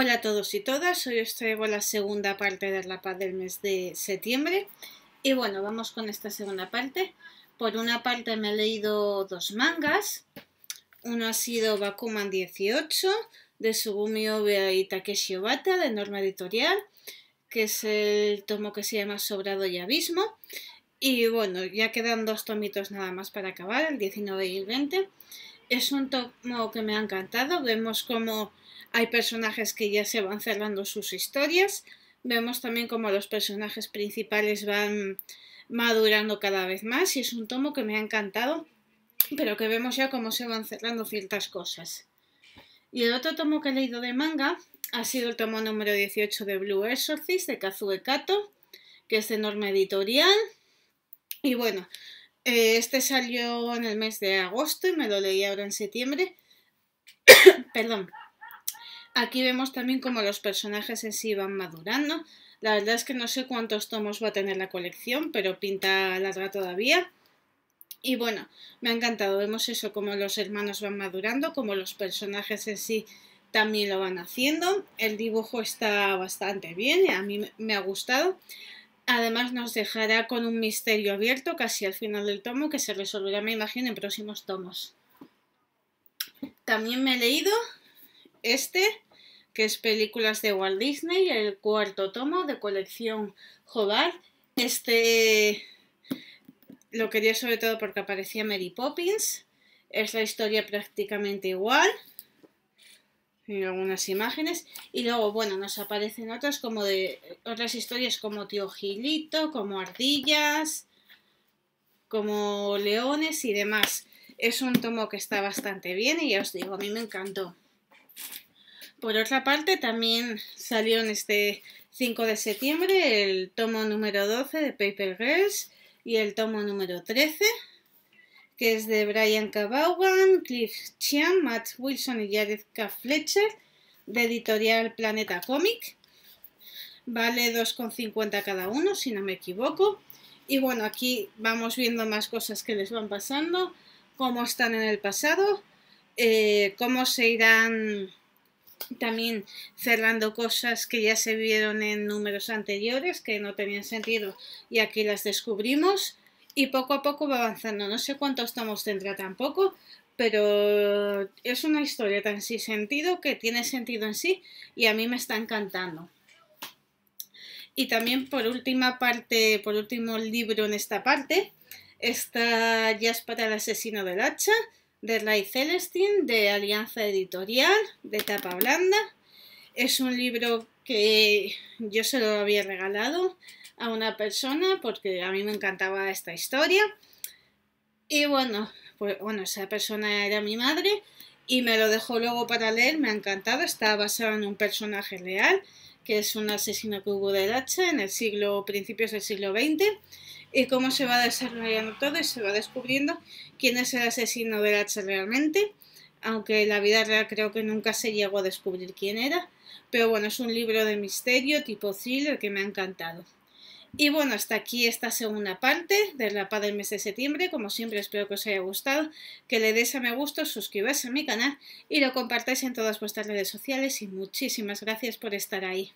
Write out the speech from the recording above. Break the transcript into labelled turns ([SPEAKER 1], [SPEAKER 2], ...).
[SPEAKER 1] Hola a todos y todas, hoy os traigo la segunda parte de la paz del mes de septiembre y bueno, vamos con esta segunda parte. Por una parte me he leído dos mangas, uno ha sido Bakuman 18 de Sugumi Obe y Takeshi Obata de Norma Editorial, que es el tomo que se llama Sobrado y Abismo y bueno, ya quedan dos tomitos nada más para acabar, el 19 y el 20. Es un tomo que me ha encantado. Vemos cómo hay personajes que ya se van cerrando sus historias. Vemos también cómo los personajes principales van madurando cada vez más. Y es un tomo que me ha encantado, pero que vemos ya cómo se van cerrando ciertas cosas. Y el otro tomo que he leído de manga ha sido el tomo número 18 de Blue Exorcist de Kazue Kato, que es de enorme editorial y bueno, eh, este salió en el mes de agosto y me lo leí ahora en septiembre. Perdón. Aquí vemos también cómo los personajes en sí van madurando. La verdad es que no sé cuántos tomos va a tener la colección, pero pinta larga todavía. Y bueno, me ha encantado. Vemos eso, cómo los hermanos van madurando, como los personajes en sí también lo van haciendo. El dibujo está bastante bien, y a mí me ha gustado. Además nos dejará con un misterio abierto casi al final del tomo que se resolverá, me imagino, en próximos tomos. También me he leído este, que es Películas de Walt Disney, el cuarto tomo de colección Hobart. Este lo quería sobre todo porque aparecía Mary Poppins. Es la historia prácticamente igual en eh, algunas imágenes y luego bueno nos aparecen otras como de otras historias como tío Gilito, como ardillas, como leones y demás. Es un tomo que está bastante bien y ya os digo, a mí me encantó. Por otra parte, también salió en este 5 de septiembre el tomo número 12 de Paper Girls y el tomo número 13 que es de Brian Cabaugan Cliff Chian, Matt Wilson y Jared K. Fletcher, de editorial Planeta Comic. Vale 2,50 cada uno, si no me equivoco. Y bueno, aquí vamos viendo más cosas que les van pasando, cómo están en el pasado, eh, cómo se irán también cerrando cosas que ya se vieron en números anteriores, que no tenían sentido, y aquí las descubrimos y poco a poco va avanzando. No sé cuánto estamos dentro tampoco, pero es una historia tan sin sentido que tiene sentido en sí y a mí me está encantando. Y también por última parte, por último libro en esta parte, está Jazz para el asesino del hacha, de Ray Celestin, de Alianza Editorial, de tapa blanda. Es un libro que yo se lo había regalado a una persona porque a mí me encantaba esta historia. Y bueno, pues bueno, esa persona era mi madre y me lo dejó luego para leer, me ha encantado, está basado en un personaje real, que es un asesino que hubo de H en el siglo, principios del siglo XX, y cómo se va desarrollando todo y se va descubriendo quién es el asesino de H realmente, aunque en la vida real creo que nunca se llegó a descubrir quién era, pero bueno, es un libro de misterio tipo thriller que me ha encantado. Y bueno, hasta aquí esta segunda parte de la del mes de septiembre. Como siempre, espero que os haya gustado, que le deis a me gusto, suscribáis a mi canal y lo compartáis en todas vuestras redes sociales. Y muchísimas gracias por estar ahí.